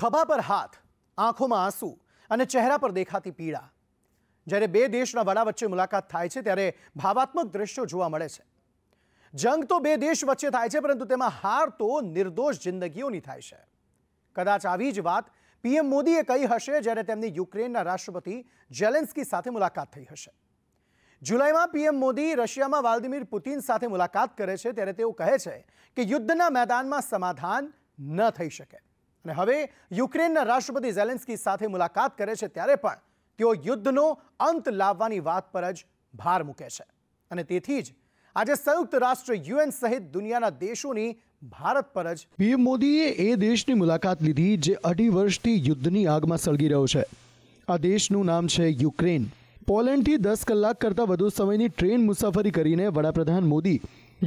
ખભા પર હાથ આંખોમાં આંસુ અને ચહેરા પર દેખાતી પીડા જ્યારે બે દેશના વડા વચ્ચે મુલાકાત થાય છે ત્યારે ભાવાત્મક દ્રશ્યો જોવા મળે છે જંગ તો બે દેશ વચ્ચે થાય છે પરંતુ તેમાં હાર તો નિર્દોષ જિંદગીઓની થાય છે કદાચ આવી જ વાત પીએમ મોદીએ કહી હશે જ્યારે તેમની યુક્રેનના રાષ્ટ્રપતિ જેલેન્સ્કી સાથે મુલાકાત થઈ હશે જુલાઈમાં પીએમ મોદી રશિયામાં વ્લાદિમીર પુતિન સાથે મુલાકાત કરે છે ત્યારે તેઓ કહે છે કે યુદ્ધના મેદાનમાં સમાધાન ન થઈ શકે અને હવે યુક્રેનના રાષ્ટ્રપતિ ઝેલેન્સ્કી સાથે મુલાકાત કરે છે ત્યારે પણ તેઓ યુદ્ધનો અંત લાવવાની વાત પર જ ભાર મૂકે છે અને તેથી જ આજે સંયુક્ત રાષ્ટ્ર યુએન સહિત દુનિયાના દેશોની ભારત પર જ પીએમ મોદીએ એ દેશની મુલાકાત લીધી જે અઢી વર્ષથી યુદ્ધની આગમાં સળગી રહ્યો છે આ દેશનું નામ છે યુક્રેન પોલેન્ડથી દસ કલાક કરતાં વધુ સમયની ટ્રેન મુસાફરી કરીને વડાપ્રધાન મોદી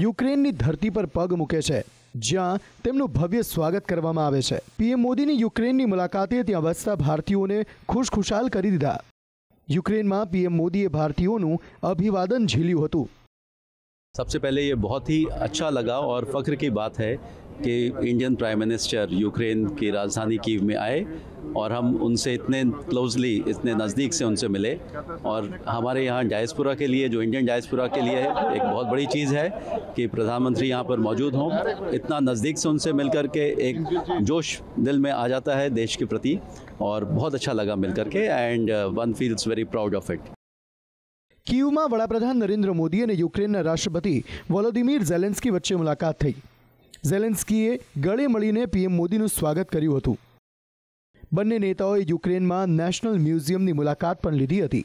યુક્રેનની ધરતી પર પગ મૂકે છે જ્યાં તેમનું ભવ્ય સ્વાગત કરવામાં આવે છે પીએમ મોદીની યુક્રેનની મુલાકાતે ત્યાં વસતા ભારતીયોને ખુશખુશાલ કરી દીધા યુક્રેનમાં પીએમ મોદીએ ભારતીયોનું અભિવાદન ઝીલ્યું હતું सबसे પહેલે ये બહુ ही अच्छा लगा और फ़ख्र की बात है कि इंडियन प्राइम मिनिस्टर यूक्रेन की राजधानी कीव में आए और हम उनसे इतने क्लोजली इतने नज़दीक से उनसे मिले और हमारे यहाँ डायसपुरा के लिए जो इंडियन डायस्पुरा के लिए एक बहुत बड़ी चीज़ है कि प्रधानमंत्री यहाँ पर मौजूद हों इतना नज़दीक से उनसे मिल कर के एक जोश दिल में आ जाता है देश के प्रति और बहुत अच्छा लगा मिल कर के and one feels very proud of it કીવમાં વડાપ્રધાન નરેન્દ્ર मोदी ने यूक्रेन राष्ट्रपति वोलोदिमीर जेलेंस्की वच्चे मुलाकात थी ઝેલેન્સ્કીએ ગળે મળીને પીએમ મોદીનું સ્વાગત કર્યું હતું બંને નેતાઓએ યુક્રેનમાં નેશનલ મ્યુઝિયમની મુલાકાત પણ લીધી હતી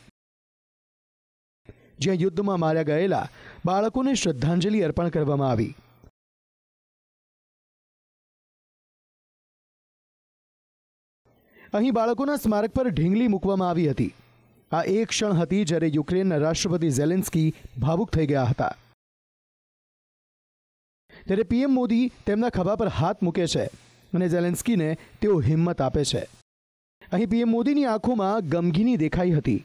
જ્યાં યુદ્ધમાં માર્યા ગયેલા બાળકોને શ્રદ્ધાંજલિ અર્પણ કરવામાં આવી અહીં બાળકોના સ્મારક પર ઢીંગલી મૂકવામાં આવી હતી આ એક ક્ષણ હતી જ્યારે યુક્રેનના રાષ્ટ્રપતિ ઝેલેન્સ્કી ભાવુક થઈ ગયા હતા ત્યારે પીએમ મોદી તેમના ખભા પર હાથ મૂકે છે અને ઝેલેન્સ્કીને તેઓ હિંમત આપે છે અહીં પીએમ મોદીની આંખોમાં ગમગીની દેખાઈ હતી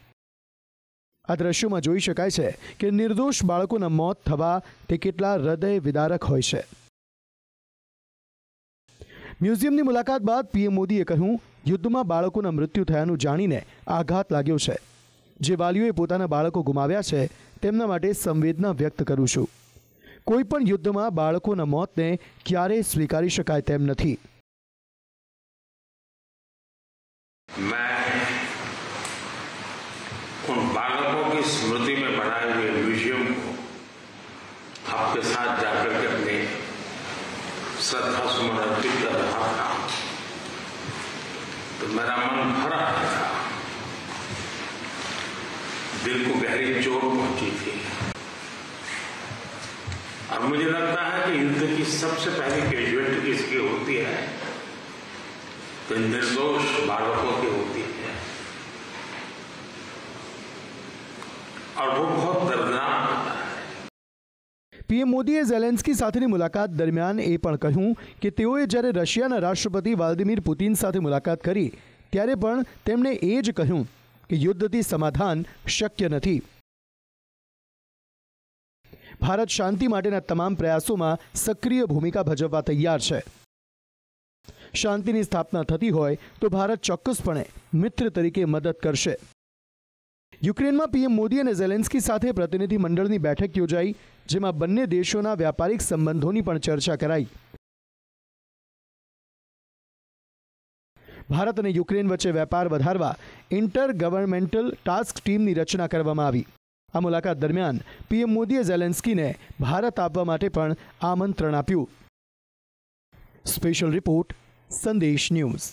આ દ્રશ્યોમાં જોઈ શકાય છે કે નિર્દોષ બાળકોના મોત થવા તે કેટલા હૃદય વિદારક હોય છે મ્યુઝિયમની મુલાકાત બાદ પીએમ મોદીએ કહ્યું યુદ્ધમાં બાળકોના મૃત્યુ થયાનું જાણીને આઘાત લાગ્યો છે જે વાલીઓએ પોતાના બાળકો ગુમાવ્યા છે તેમના માટે સંવેદના વ્યક્ત કરું છું કોઈ युद्ध યુદ્ધમાં બાળકોના મોતને ક્યારેય સ્વીકારી શકાય તેમ નથી बालकों की स्मृति में बनाए हुए म्यूजियम को आपके साथ जाकर के अपने श्रद्धा सुमन अर्पित कर रहा था तो मेरा मन भरा था दिल को गहरी चोट पहुंची थी और मुझे लगता है कि युद्ध की सबसे पहली कैजुअलिटी किसकी होती है तो निर्दोष बालकों की होती है और वो बहुत दर्दनाक होता है પીએમ મોદીએ ઝેલેન્સ્કી સાથેની મુલાકાત દરમિયાન એ પણ કહ્યું કે તેઓએ જ્યારે રશિયાના રાષ્ટ્રપતિ વ્લાદિમીર પુતિન સાથે મુલાકાત કરી ત્યારે પણ તેમણે એ જ કહ્યું કે યુદ્ધથી સમાધાન શક્ય નથી ભારત શાંતિ માટેના તમામ પ્રયાસોમાં સક્રિય ભૂમિકા ભજવવા તૈયાર છે શાંતિની સ્થાપના થતી હોય તો ભારત ચોક્કસપણે મિત્ર તરીકે મદદ કરશે યુક્રેનમાં પીએમ મોદી અને ઝેલેન્સ્કી સાથે પ્રતિનિધિમંડળની બેઠક યોજાઈ જેમાં બંને દેશોના વ્યાપારિક સંબંધોની પણ ચર્ચા કરાઈ ભારત અને યુક્રેન વચ્ચે વેપાર વધારવા ઇન્ટર ગવર્મેન્ટલ ટાસ્ક ટીમની રચના કરવામાં આવી આ મુલાકાત દરમિયાન પીએમ મોદીએ ઝેલેન્સ્કીને ભારત આપવા માટે પણ આમંત્રણ આપ્યું સ્પેશિયલ રિપોર્ટ સંદેશ ન્યૂઝ